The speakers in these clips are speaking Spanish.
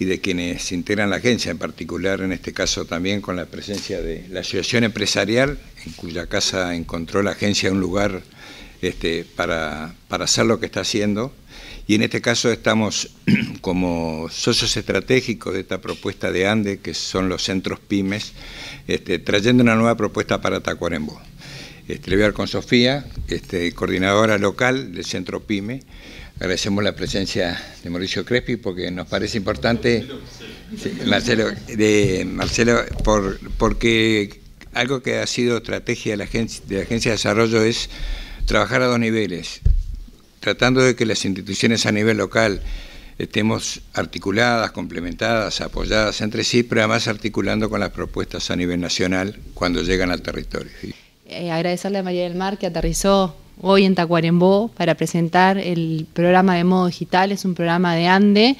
y de quienes integran la agencia, en particular en este caso también con la presencia de la Asociación Empresarial, en cuya casa encontró la agencia un lugar este, para, hacer lo que está haciendo. Y en este caso estamos como socios estratégicos de esta propuesta de ANDE, que son los centros pymes, este, trayendo una nueva propuesta para Tacuarembó. Este, con Sofía, este, coordinadora local del Centro PYME. Agradecemos la presencia de Mauricio Crespi porque nos parece importante, Marcelo, de, Marcelo porque algo que ha sido estrategia de la Agencia de Desarrollo es trabajar a dos niveles, tratando de que las instituciones a nivel local estemos articuladas, complementadas, apoyadas entre sí, pero además articulando con las propuestas a nivel nacional cuando llegan al territorio. Eh, agradecerle a María del Mar que aterrizó hoy en Tacuarembó para presentar el programa de modo digital. Es un programa de ANDE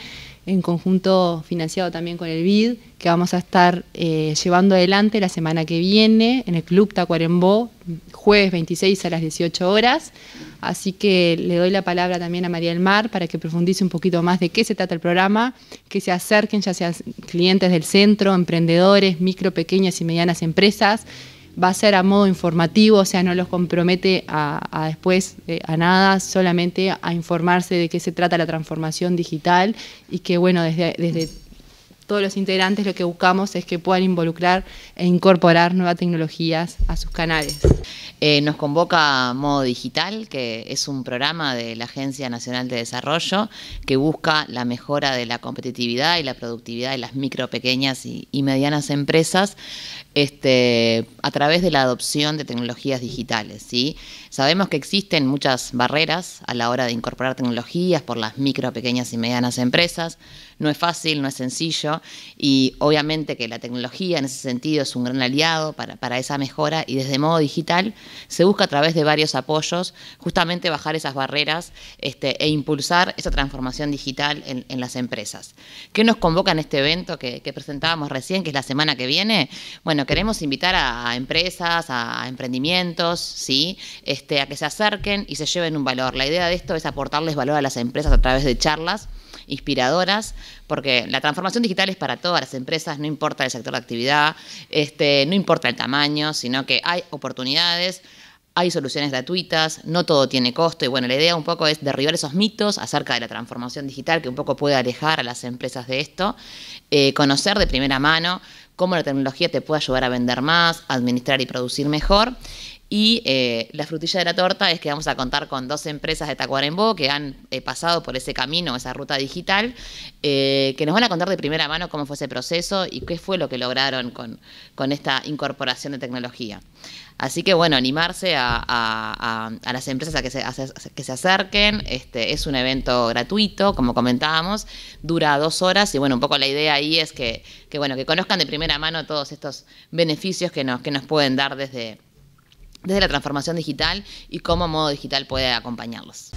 en conjunto financiado también con el BID, que vamos a estar eh, llevando adelante la semana que viene en el Club Tacuarembó, jueves 26 a las 18 horas. Así que le doy la palabra también a María del Mar para que profundice un poquito más de qué se trata el programa, que se acerquen ya sean clientes del centro, emprendedores, micro, pequeñas y medianas empresas, va a ser a modo informativo, o sea, no los compromete a, después eh, a nada, solamente a informarse de qué se trata la transformación digital y que, bueno, desde, desde todos los integrantes lo que buscamos es que puedan involucrar e incorporar nuevas tecnologías a sus canales. Eh, nos convoca Modo Digital, que es un programa de la Agencia Nacional de Desarrollo que busca la mejora de la competitividad y la productividad de las micro, pequeñas y, medianas empresas este, a través de la adopción de tecnologías digitales. ¿sí? Sabemos que existen muchas barreras a la hora de incorporar tecnologías por las micro, pequeñas y medianas empresas. No es fácil, no es sencillo, y obviamente que la tecnología en ese sentido es un gran aliado para, esa mejora y desde modo digital se busca a través de varios apoyos justamente bajar esas barreras este, e impulsar esa transformación digital en, las empresas. ¿Qué nos convoca en este evento que, presentábamos recién, que es la semana que viene? Bueno, queremos invitar a, empresas, a emprendimientos, ¿sí? Este, a que se acerquen y se lleven un valor. La idea de esto es aportarles valor a las empresas a través de charlas inspiradoras, porque la transformación digital es para todas las empresas, no importa el sector de actividad, este, no importa el tamaño, sino que hay oportunidades hay soluciones gratuitas, no todo tiene costo y bueno, la idea un poco es derribar esos mitos acerca de la transformación digital que un poco puede alejar a las empresas de esto, eh, conocer de primera mano cómo la tecnología te puede ayudar a vender más, administrar y producir mejor y eh, la frutilla de la torta es que vamos a contar con dos empresas de Tacuarembó que han eh, pasado por ese camino, esa ruta digital, eh, que nos van a contar de primera mano cómo fue ese proceso y qué fue lo que lograron con, con esta incorporación de tecnología. Así que bueno, animarse a, las empresas a que se, que se acerquen. Este, es un evento gratuito, como comentábamos, dura dos horas y bueno, un poco la idea ahí es que, bueno, que conozcan de primera mano todos estos beneficios que nos, que nos pueden dar desde desde la transformación digital y cómo modo digital puede acompañarlos.